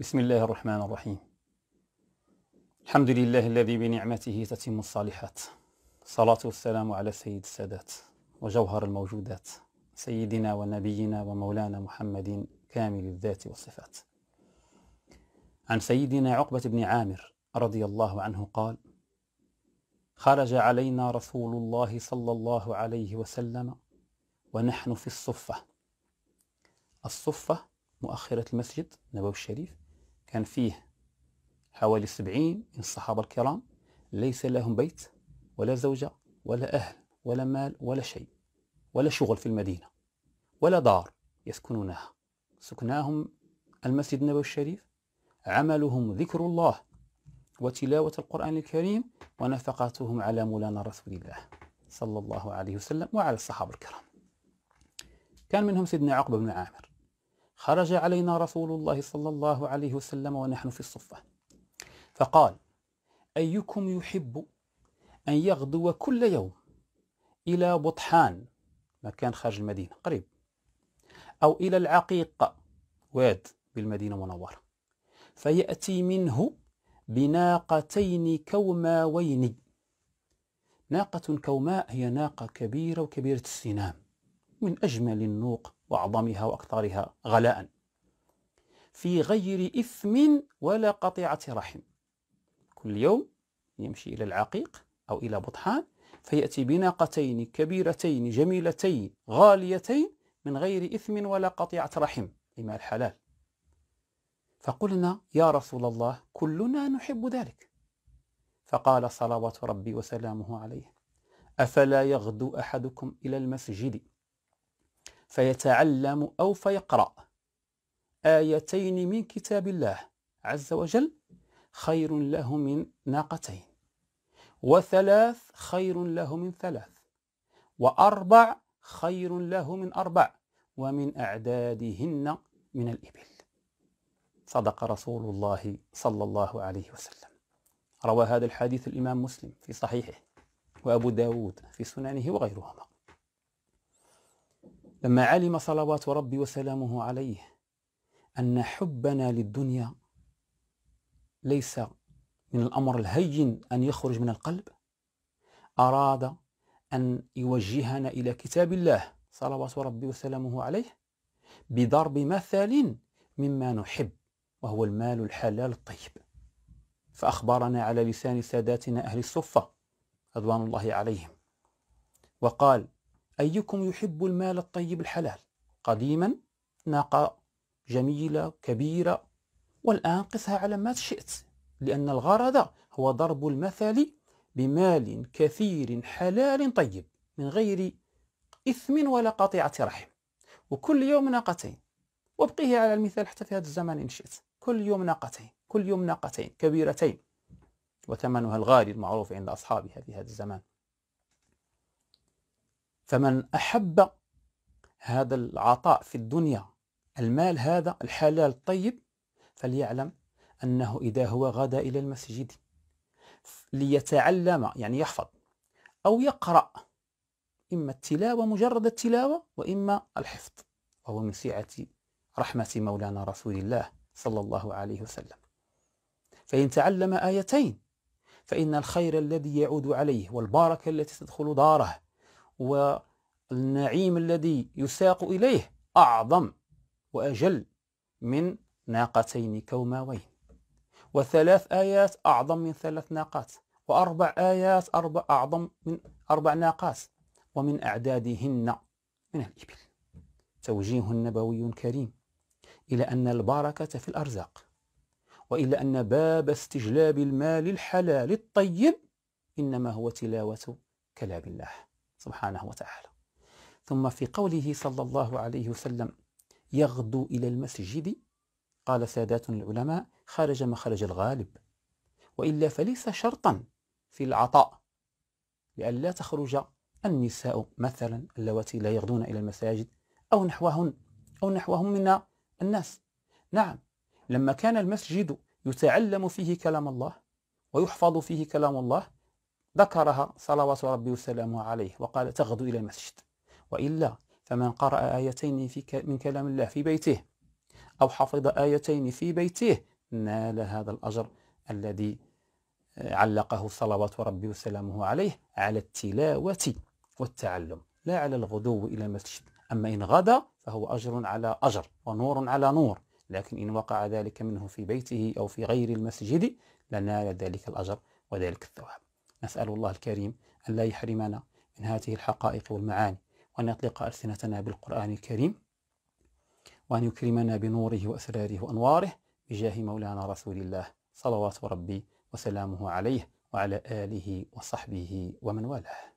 بسم الله الرحمن الرحيم الحمد لله الذي بنعمته تتم الصالحات الصلاة والسلام على سيد السادات وجوهر الموجودات سيدنا ونبينا ومولانا محمد كامل الذات والصفات عن سيدنا عقبة بن عامر رضي الله عنه قال خرج علينا رسول الله صلى الله عليه وسلم ونحن في الصفة الصفة مؤخرة المسجد النبوي الشريف كان فيه حوالي سبعين من الصحابة الكرام ليس لهم بيت ولا زوجة ولا أهل ولا مال ولا شيء ولا شغل في المدينة ولا دار يسكنونها سكناهم المسجد النبوي الشريف عملهم ذكر الله وتلاوة القرآن الكريم ونفقاتهم على مولانا رسول الله صلى الله عليه وسلم وعلى الصحابة الكرام كان منهم سيدنا عقبة بن عامر خرج علينا رسول الله صلى الله عليه وسلم ونحن في الصفة فقال أيكم يحب أن يغدو كل يوم إلى بطحان مكان خارج المدينة قريب أو إلى العقيق واد بالمدينة المنورة فيأتي منه بناقتين كوماوين ناقة كوماء هي ناقة كبيرة وكبيرة السنام من أجمل النوق وأعظمها وأكثرها غلاء في غير إثم ولا قطيعة رحم كل يوم يمشي إلى العقيق أو إلى بطحان فيأتي بناقتين كبيرتين جميلتين غاليتين من غير إثم ولا قطيعة رحم لما الحلال فقلنا يا رسول الله كلنا نحب ذلك فقال صلوات ربي وسلامه عليه أفلا يغدو أحدكم إلى المسجد فيتعلم أو فيقرأ آيتين من كتاب الله عز وجل خير له من ناقتين وثلاث خير له من ثلاث وأربع خير له من أربع ومن أعدادهن من الإبل صدق رسول الله صلى الله عليه وسلم روى هذا الحديث الإمام مسلم في صحيحه وأبو داود في سننه وغيرهما لما علم صلوات ربي وسلامه عليه أن حبنا للدنيا ليس من الأمر الهين أن يخرج من القلب أراد أن يوجهنا إلى كتاب الله صلوات ربي وسلامه عليه بضرب مثل مما نحب وهو المال الحلال الطيب فأخبرنا على لسان ساداتنا أهل الصفة رضوان الله عليهم وقال أيكم يحب المال الطيب الحلال قديما ناقة جميلة كبيرة والآن قسها على ما شئت لأن الغرض هو ضرب المثل بمال كثير حلال طيب من غير إثم ولا قطيعة رحم وكل يوم ناقتين وابقيه على المثال حتى في هذا الزمان إن شئت كل يوم ناقتين كل يوم ناقتين كبيرتين وثمنها الغالي المعروف عند أصحابها في هذا الزمان فمن أحب هذا العطاء في الدنيا المال هذا الحلال الطيب فليعلم أنه إذا هو غدا إلى المسجد ليتعلم يعني يحفظ أو يقرأ إما التلاوة مجرد التلاوة وإما الحفظ وهو من سعة رحمة مولانا رسول الله صلى الله عليه وسلم فإن تعلم آيتين فإن الخير الذي يعود عليه والبركة التي تدخل داره والنعيم الذي يساق إليه أعظم وأجل من ناقتين كوماوين وثلاث آيات أعظم من ثلاث ناقات وأربع آيات أربع أعظم من أربع ناقات ومن أعدادهن من الإبل توجيه نبوي كريم إلى أن البركة في الأرزاق وإلى أن باب استجلاب المال الحلال الطيب إنما هو تلاوة كلام الله سبحانه وتعالى ثم في قوله صلى الله عليه وسلم يغدو إلى المسجد قال سادات العلماء خرج مخرج الغالب وإلا فليس شرطا في العطاء لأن لا تخرج النساء مثلا اللواتي لا يغدون إلى المساجد أو نحوهن أو نحوهم من الناس نعم لما كان المسجد يتعلم فيه كلام الله ويحفظ فيه كلام الله ذكرها صلوات ربي وسلامه عليه وقال تغدو إلى المسجد وإلا فمن قرأ آيتين في من كلام الله في بيته أو حفظ آيتين في بيته نال هذا الأجر الذي آه، علقه صلوات ربي وسلامه عليه على التلاوة والتعلم لا على الغدو إلى المسجد أما إن غدا فهو أجر على أجر ونور على نور لكن إن وقع ذلك منه في بيته أو في غير المسجد لنال ذلك الأجر وذلك الثواب نسأل الله الكريم أن لا يحرمنا من هذه الحقائق والمعاني وأن يطلق ألسنتنا بالقرآن الكريم وأن يكرمنا بنوره وأسراره وأنواره بجاه مولانا رسول الله صلوات ربي وسلامه عليه وعلى آله وصحبه ومن والاه